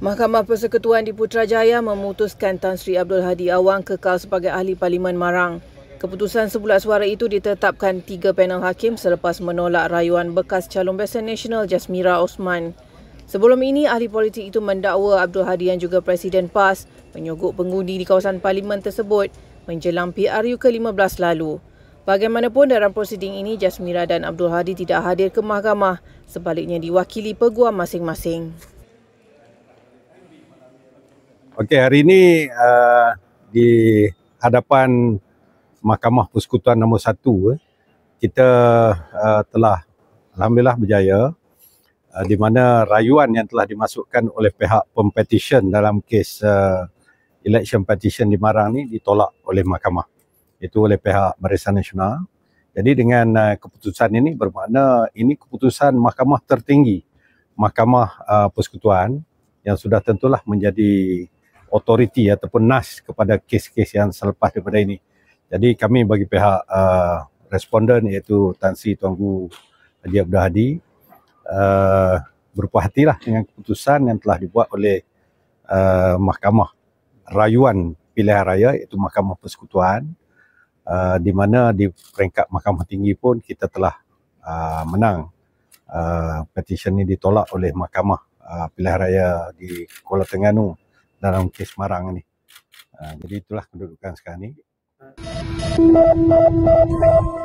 Mahkamah Persekutuan di Putrajaya memutuskan Tan Sri Abdul Hadi Awang kekal sebagai ahli Parlimen Marang. Keputusan sebulat suara itu ditetapkan tiga panel hakim selepas menolak rayuan bekas calon besar nasional Jasmira Osman. Sebelum ini, ahli politik itu mendakwa Abdul Hadi yang juga Presiden PAS menyogok pengundi di kawasan Parlimen tersebut menjelang PRU ke-15 lalu. Bagaimanapun dalam prosiding ini, Jasmira dan Abdul Hadi tidak hadir ke mahkamah sebaliknya diwakili peguam masing-masing. Okey, hari ini uh, di hadapan Mahkamah Persekutuan No. 1 eh, kita uh, telah Alhamdulillah berjaya uh, di mana rayuan yang telah dimasukkan oleh pihak pempetition dalam kes uh, election petition di Marang ni ditolak oleh mahkamah. Itu oleh pihak Barisan Nasional. Jadi dengan uh, keputusan ini bermakna ini keputusan mahkamah tertinggi Mahkamah uh, Persekutuan yang sudah tentulah menjadi Otoriti ataupun nas kepada kes-kes yang selepas daripada ini. Jadi kami bagi pihak uh, responden iaitu Tan Sri Tuanku Haji Abdul Hadi uh, berpuas hatilah dengan keputusan yang telah dibuat oleh uh, mahkamah rayuan pilihan raya iaitu mahkamah persekutuan uh, di mana di peringkat mahkamah tinggi pun kita telah uh, menang uh, petisyen ini ditolak oleh mahkamah uh, pilihan raya di Kuala Tengganu uh, dalam kes marang ini, ha, jadi itulah kedudukan sekarang ini. Ha.